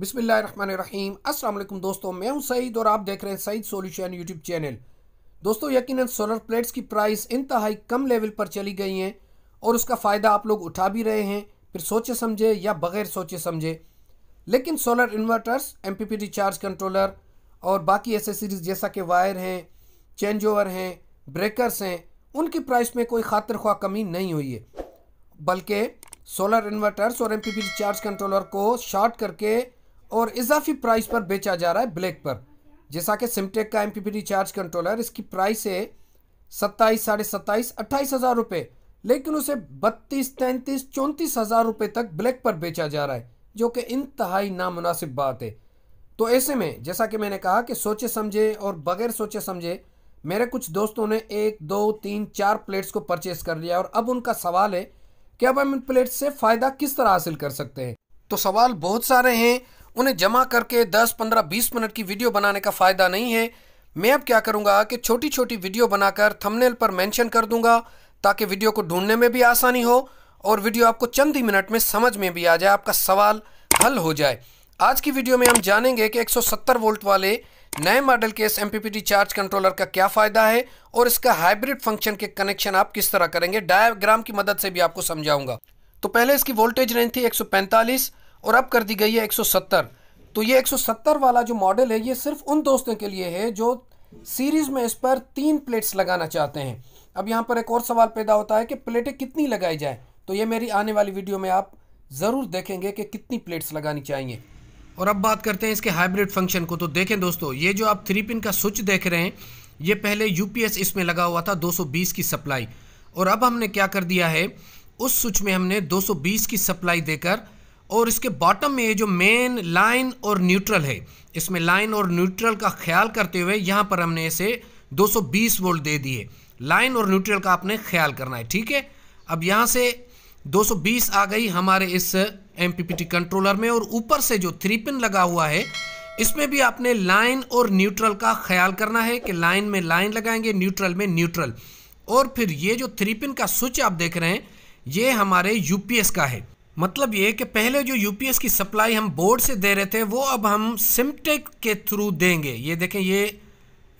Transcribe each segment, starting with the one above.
बिसमीम असल दोस्तों मैं हूं सईद और आप देख रहे हैं सईद सॉल्यूशन यूट्यूब चैनल दोस्तों यकीनन सोलर प्लेट्स की प्राइस इंतहाई कम लेवल पर चली गई हैं और उसका फ़ायदा आप लोग उठा भी रहे हैं फिर सोचे समझे या बग़ैर सोचे समझे लेकिन solar inverters M P charge controller और बाकी एसेसरीज जैसा कि वायर हैं चेंज ओवर हैं ब्रेकर्स हैं उनकी प्राइस में कोई खातर ख्वा कमी नहीं हुई है बल्कि सोलर इन्वर्टर्स और एम पी चार्ज कंट्रोलर को शॉर्ट करके और इजाफी प्राइस पर बेचा जा रहा है ब्लैक पर जैसा कि सिमटेक का एम रिचार्ज कंट्रोलर इसकी प्राइस है सत्ताईस साढ़े सत्ताईस अट्ठाईस हज़ार रुपये लेकिन उसे बत्तीस तैंतीस चौंतीस हज़ार रुपये तक ब्लैक पर बेचा जा रहा है जो कि इंतहाई नामनासिब बात है तो ऐसे में जैसा कि मैंने कहा कि सोचे समझे और बगैर सोचे समझे मेरे कुछ दोस्तों ने एक दो तीन चार प्लेट्स को परचेस कर लिया और अब उनका सवाल है कि अब हम इन प्लेट्स से फ़ायदा किस तरह हासिल कर सकते हैं तो सवाल बहुत सारे हैं उन्हें जमा करके 10, 15, 20 मिनट की वीडियो बनाने का फ़ायदा नहीं है मैं अब क्या करूंगा कि छोटी छोटी वीडियो बनाकर थंबनेल पर मेंशन कर दूंगा ताकि वीडियो को ढूंढने में भी आसानी हो और वीडियो आपको चंद ही मिनट में समझ में भी आ जाए आपका सवाल हल हो जाए आज की वीडियो में हम जानेंगे कि एक वोल्ट वाले नए मॉडल के एस एम चार्ज कंट्रोलर का क्या फ़ायदा है और इसका हाइब्रिड फंक्शन के कनेक्शन आप किस तरह करेंगे डायग्राम की मदद से भी आपको समझाऊंगा तो पहले इसकी वोल्टेज रेंज थी 145 और अब कर दी गई है 170 तो ये 170 वाला जो मॉडल है ये सिर्फ उन दोस्तों के लिए है जो सीरीज़ में इस पर तीन प्लेट्स लगाना चाहते हैं अब यहाँ पर एक और सवाल पैदा होता है कि प्लेटें कितनी लगाई जाए तो ये मेरी आने वाली वीडियो में आप ज़रूर देखेंगे कि कितनी प्लेट्स लगानी चाहिए और अब बात करते हैं इसके हाइब्रिड फंक्शन को तो देखें दोस्तों ये जो आप थ्री पिन का स्विच देख रहे हैं ये पहले यूपीएस इसमें लगा हुआ था 220 की सप्लाई और अब हमने क्या कर दिया है उस स्विच में हमने 220 की सप्लाई देकर और इसके बॉटम में ये जो मेन लाइन और न्यूट्रल है इसमें लाइन और न्यूट्रल का ख्याल करते हुए यहाँ पर हमने इसे 220 वोल्ट दे दिए लाइन और न्यूट्रल का आपने ख्याल करना है ठीक है अब यहाँ से 220 आ गई हमारे इस एम कंट्रोलर में और ऊपर से जो थ्री पिन लगा हुआ है इसमें भी आपने लाइन और न्यूट्रल का ख्याल करना है कि लाइन में लाइन लगाएंगे न्यूट्रल में न्यूट्रल और फिर ये जो थ्री पिन का स्विच आप देख रहे हैं ये हमारे यूपीएस का है मतलब ये कि पहले जो यूपीएस की सप्लाई हम बोर्ड से दे रहे थे वो अब हम सिमटेक के थ्रू देंगे ये देखें ये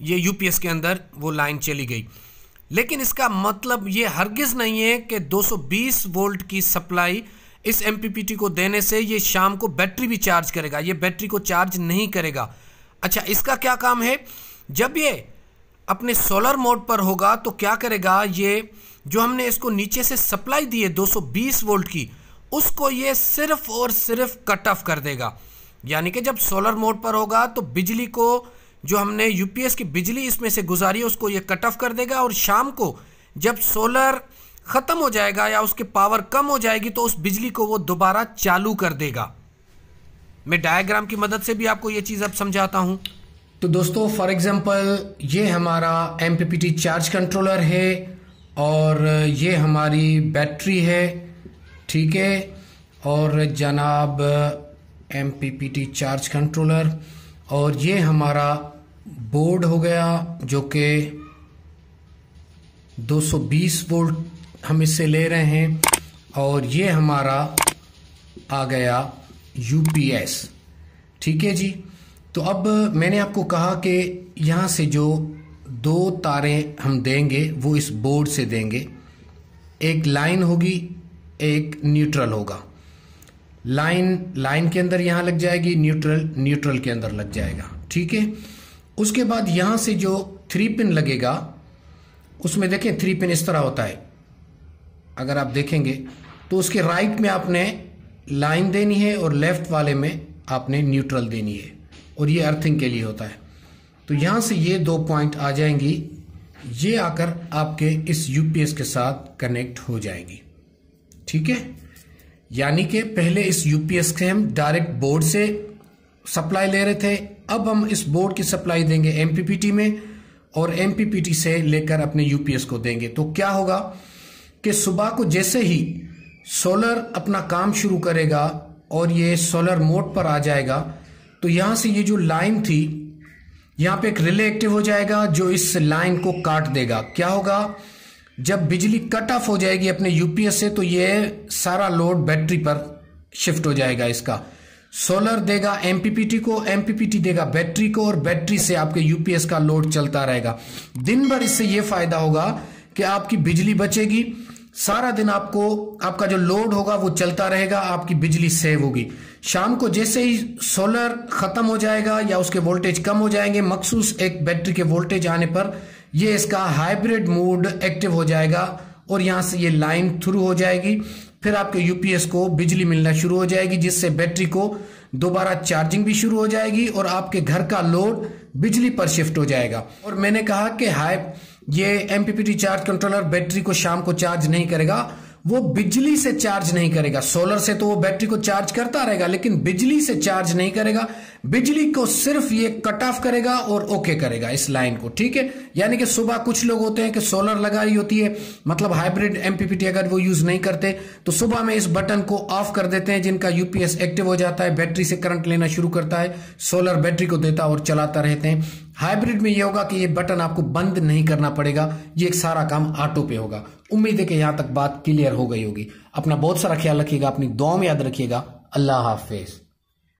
ये यूपीएस के अंदर वो लाइन चली गई लेकिन इसका मतलब ये हरगिज़ नहीं है कि 220 वोल्ट की सप्लाई इस एम को देने से ये शाम को बैटरी भी चार्ज करेगा ये बैटरी को चार्ज नहीं करेगा अच्छा इसका क्या काम है जब ये अपने सोलर मोड पर होगा तो क्या करेगा ये जो हमने इसको नीचे से सप्लाई दी है दो वोल्ट की उसको ये सिर्फ और सिर्फ कट ऑफ कर देगा यानी कि जब सोलर मोड पर होगा तो बिजली को जो हमने यूपीएस की बिजली इसमें से गुजारी है उसको ये कट ऑफ कर देगा और शाम को जब सोलर ख़त्म हो जाएगा या उसकी पावर कम हो जाएगी तो उस बिजली को वो दोबारा चालू कर देगा मैं डायग्राम की मदद से भी आपको ये चीज़ अब समझाता हूँ तो दोस्तों फॉर एग्जांपल ये हमारा एम चार्ज कंट्रोलर है और ये हमारी बैटरी है ठीक है और जनाब M P P T charge controller और ये हमारा बोर्ड हो गया जो कि 220 वोल्ट हम इससे ले रहे हैं और ये हमारा आ गया यूपीएस ठीक है जी तो अब मैंने आपको कहा कि यहाँ से जो दो तारें हम देंगे वो इस बोर्ड से देंगे एक लाइन होगी एक न्यूट्रल होगा लाइन लाइन के अंदर यहां लग जाएगी न्यूट्रल न्यूट्रल के अंदर लग जाएगा ठीक है उसके बाद यहां से जो थ्री पिन लगेगा उसमें देखें थ्री पिन इस तरह होता है अगर आप देखेंगे तो उसके राइट में आपने लाइन देनी है और लेफ्ट वाले में आपने न्यूट्रल देनी है और ये अर्थिंग के लिए होता है तो यहां से ये दो पॉइंट आ जाएंगी ये आकर आपके इस यूपीएस के साथ कनेक्ट हो जाएगी ठीक है यानी कि पहले इस यूपीएस के हम डायरेक्ट बोर्ड से सप्लाई ले रहे थे अब हम इस बोर्ड की सप्लाई देंगे एमपीपीटी में और एमपीपीटी से लेकर अपने यूपीएस को देंगे तो क्या होगा कि सुबह को जैसे ही सोलर अपना काम शुरू करेगा और ये सोलर मोड पर आ जाएगा तो यहां से ये जो लाइन थी यहां पे एक रिले एक्टिव हो जाएगा जो इस लाइन को काट देगा क्या होगा जब बिजली कट ऑफ हो जाएगी अपने यूपीएस से तो ये सारा लोड बैटरी पर शिफ्ट हो जाएगा इसका सोलर देगा एमपीपीटी को एमपीपीटी देगा बैटरी को और बैटरी से आपके यूपीएस का लोड चलता रहेगा दिन भर इससे ये फायदा होगा कि आपकी बिजली बचेगी सारा दिन आपको आपका जो लोड होगा वो चलता रहेगा आपकी बिजली सेव होगी शाम को जैसे ही सोलर खत्म हो जाएगा या उसके वोल्टेज कम हो जाएंगे मखसूस एक बैटरी के वोल्टेज आने पर ये इसका हाइब्रिड मोड एक्टिव हो जाएगा और यहाँ से ये लाइन थ्रू हो जाएगी फिर आपके यूपीएस को बिजली मिलना शुरू हो जाएगी जिससे बैटरी को दोबारा चार्जिंग भी शुरू हो जाएगी और आपके घर का लोड बिजली पर शिफ्ट हो जाएगा और मैंने कहा कि हाई ये एम चार्ज कंट्रोलर बैटरी को शाम को चार्ज नहीं करेगा वो बिजली से चार्ज नहीं करेगा सोलर से तो वो बैटरी को चार्ज करता रहेगा लेकिन बिजली से चार्ज नहीं करेगा बिजली को सिर्फ ये कट ऑफ करेगा और ओके करेगा इस लाइन को ठीक है यानी कि सुबह कुछ लोग होते हैं कि सोलर लगा रही होती है मतलब हाइब्रिड एमपीपीटी अगर वो यूज नहीं करते तो सुबह में इस बटन को ऑफ कर देते हैं जिनका यूपीएस एक्टिव हो जाता है बैटरी से करंट लेना शुरू करता है सोलर बैटरी को देता और चलाता रहते हैं हाइब्रिड में ये होगा कि ये बटन आपको बंद नहीं करना पड़ेगा ये एक सारा काम ऑटो पे होगा उम्मीद है कि यहाँ तक बात क्लियर हो गई होगी अपना बहुत सारा ख्याल रखिएगा अपनी दुआ में याद रखिएगा अल्लाह हाफिज़